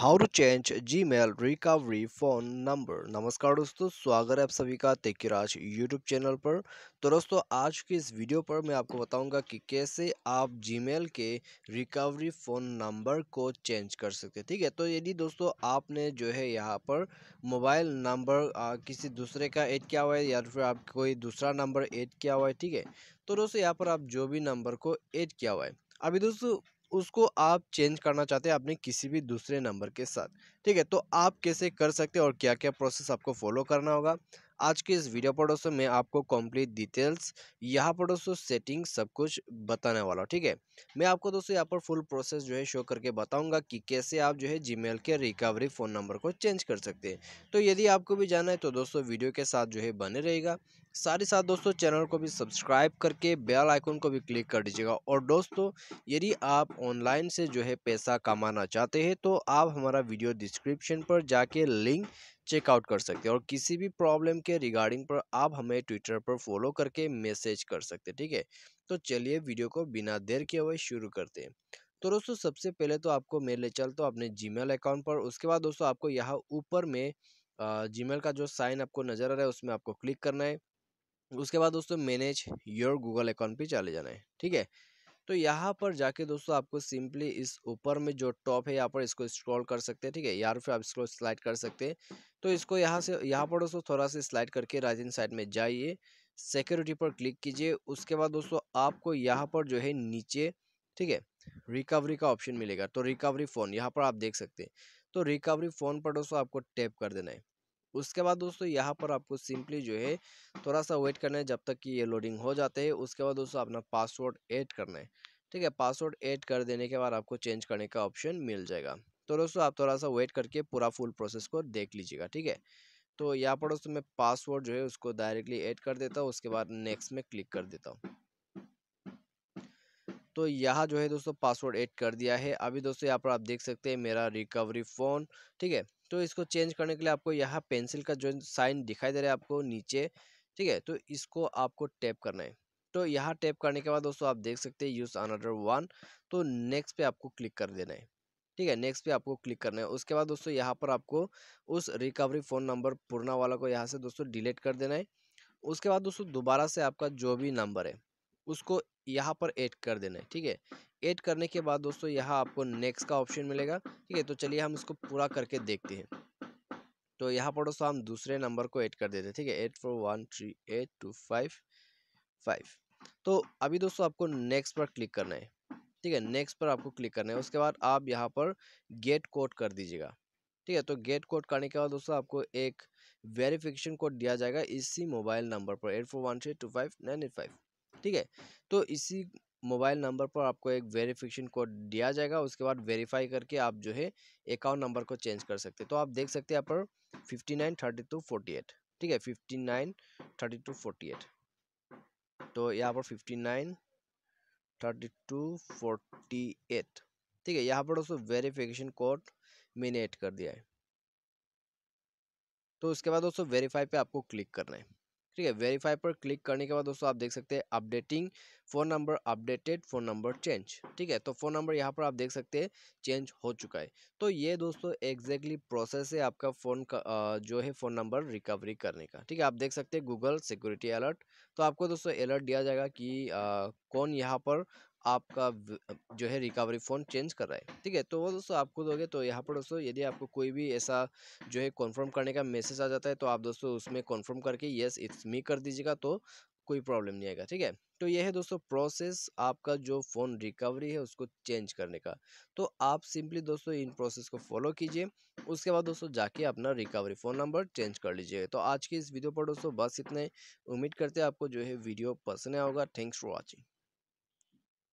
how to change Gmail recovery phone number नमस्कार दोस्तों स्वागत है आप सभी का तेकिराज यूट्यूब चैनल पर तो दोस्तों आज की इस वीडियो पर मैं आपको बताऊंगा कि कैसे आप मेल के रिकवरी फ़ोन नंबर को चेंज कर सकते हैं ठीक है तो यदि दोस्तों आपने जो है यहाँ पर मोबाइल नंबर किसी दूसरे का ऐड किया हुआ है या फिर आप कोई दूसरा नंबर ऐड किया हुआ है ठीक है तो दोस्तों यहाँ पर आप जो भी नंबर को ऐड किया हुआ है अभी दोस्तों उसको आप चेंज करना चाहते हैं अपने किसी भी दूसरे नंबर के साथ ठीक है तो आप कैसे कर सकते हैं और क्या क्या प्रोसेस आपको फॉलो करना होगा आज के इस वीडियो पर दोस्तों आपको कंप्लीट डिटेल्स यहाँ पर दोस्तों सेटिंग सब कुछ बताने वाला हूँ ठीक है मैं आपको दोस्तों यहाँ पर फुल प्रोसेस जो है शो करके बताऊंगा कि कैसे आप जो है जीमेल के रिकवरी फ़ोन नंबर को चेंज कर सकते हैं तो यदि आपको भी जाना है तो दोस्तों वीडियो के साथ जो है बने रहेगा साथ ही साथ दोस्तों चैनल को भी सब्सक्राइब करके बेल आइकन को भी क्लिक कर दीजिएगा और दोस्तों यदि आप ऑनलाइन से जो है पैसा कमाना चाहते हैं तो आप हमारा वीडियो डिस्क्रिप्शन पर जाके लिंक चेकआउट कर सकते हैं और किसी भी प्रॉब्लम के रिगार्डिंग पर आप हमें ट्विटर पर फॉलो करके मैसेज कर सकते हैं ठीक है तो चलिए वीडियो को बिना देर के हुए शुरू करते हैं तो दोस्तों सबसे पहले तो आपको मेरे ले चलता तो हूँ अपने जी अकाउंट पर उसके बाद दोस्तों आपको यहाँ ऊपर में जी का जो साइन आपको नज़र आ रहा है उसमें आपको क्लिक करना है उसके बाद दोस्तों मैनेज योर गूगल अकाउंट पे चले जाना है ठीक है तो यहाँ पर जाके दोस्तों आपको सिंपली इस ऊपर में जो टॉप है यहाँ पर इसको स्क्रॉल कर सकते हैं ठीक है यार फिर आप इसको स्लाइड कर सकते हैं तो इसको यहाँ से यहाँ पर दोस्तों थोड़ा सा स्लाइड करके राइट साइड में जाइए सिक्योरिटी पर क्लिक कीजिए उसके बाद दोस्तों आपको यहाँ पर जो है नीचे ठीक है रिकवरी का ऑप्शन मिलेगा तो रिकवरी फ़ोन यहाँ पर आप देख सकते हैं तो रिकवरी फ़ोन पर दोस्तों आपको टैप कर देना है उसके बाद दोस्तों यहाँ पर आपको सिंपली जो है थोड़ा सा वेट करना है जब तक कि ये लोडिंग हो जाते हैं उसके बाद दोस्तों अपना पासवर्ड ऐड करना है ठीक है पासवर्ड ऐड कर देने के बाद आपको चेंज करने का ऑप्शन मिल जाएगा तो दोस्तों आप थोड़ा सा वेट करके पूरा फुल प्रोसेस को देख लीजिएगा ठीक है तो यहाँ पर दोस्तों मैं पासवर्ड जो है उसको डायरेक्टली ऐड कर देता हूँ उसके बाद नेक्स्ट में क्लिक कर देता हूँ तो यहाँ जो है दोस्तों पासवर्ड ऐड कर दिया है अभी दोस्तों यहाँ पर आप देख सकते हैं मेरा रिकवरी फ़ोन ठीक है तो इसको चेंज करने के लिए आपको यहाँ पेंसिल का जो साइन दिखाई दे रहा है आपको नीचे ठीक है तो इसको आपको टैप करना है तो यहाँ टैप करने के बाद दोस्तों आप देख सकते हैं यूज़ अनदर वन तो नेक्स्ट पे आपको क्लिक कर देना है ठीक है नेक्स्ट पे आपको क्लिक करना है उसके बाद दोस्तों यहाँ पर आपको उस रिकवरी फ़ोन नंबर पुरना वाला को यहाँ से दोस्तों डिलीट कर देना है उसके बाद दोस्तों दोबारा से आपका जो भी नंबर है उसको यहाँ पर ऐड कर देना है ठीक है ऐड करने के बाद दोस्तों यहाँ आपको नेक्स्ट का ऑप्शन मिलेगा ठीक है तो चलिए हम इसको पूरा करके देखते हैं तो यहाँ पर दोस्तों हम दूसरे नंबर को ऐड कर देते हैं ठीक है eight four one three eight two five five तो अभी दोस्तों आपको नेक्स्ट पर क्लिक करना है ठीक है नेक्स्ट पर आपको क्लिक करना है उसके बाद आप यहाँ पर गेट कोड कर दीजिएगा ठीक है तो गेट कोड करने के बाद दोस्तों आपको एक वेरिफिकेशन कोड दिया जाएगा इसी मोबाइल नंबर पर eight four one three five nine eight five ठीक है तो इसी मोबाइल नंबर पर आपको एक वेरिफिकेशन कोड दिया जाएगा उसके बाद वेरीफाई करके आप जो है अकाउंट नंबर को चेंज कर सकते हैं तो आप देख सकते हैं यहाँ पर fifty nine thirty two forty eight ठीक है fifty nine thirty two forty eight तो यहाँ पर fifty nine thirty two forty eight ठीक है यहाँ पर दोस्तों वेरीफिकेशन कोड मैंने एड कर दिया है तो उसके बाद दोस्तों वेरीफाई पर आपको क्लिक करना है ठीक है वेरीफाई पर क्लिक करने के बाद दोस्तों आप देख सकते हैं updating phone number updated phone number change ठीक है तो फ़ोन नंबर यहाँ पर आप देख सकते हैं चेंज हो चुका है तो ये दोस्तों एग्जैक्टली प्रोसेस है आपका फ़ोन का जो है फ़ोन नंबर रिकवरी करने का ठीक है आप देख सकते हैं गूगल सिक्योरिटी अलर्ट तो आपको दोस्तों अलर्ट दिया जाएगा कि आ, कौन यहाँ पर आपका जो है रिकवरी फ़ोन चेंज कर रहा है ठीक है तो वो दोस्तों आपको दोगे तो यहाँ पर दोस्तों यदि आपको कोई भी ऐसा जो है कॉन्फर्म करने का मैसेज आ जाता है तो आप दोस्तों उसमें कॉन्फर्म करके येस इट्स मी कर दीजिएगा तो कोई प्रॉब्लम नहीं आएगा ठीक है तो यह है दोस्तों प्रोसेस आपका जो फ़ोन रिकवरी है उसको चेंज करने का तो आप सिंपली दोस्तों इन प्रोसेस को फॉलो कीजिए उसके बाद दोस्तों जाके अपना रिकवरी फ़ोन नंबर चेंज कर लीजिए तो आज की इस वीडियो पर दोस्तों बस इतने उम्मीद करते हैं आपको जो है वीडियो पसंद आया होगा थैंक्स फॉर वॉचिंग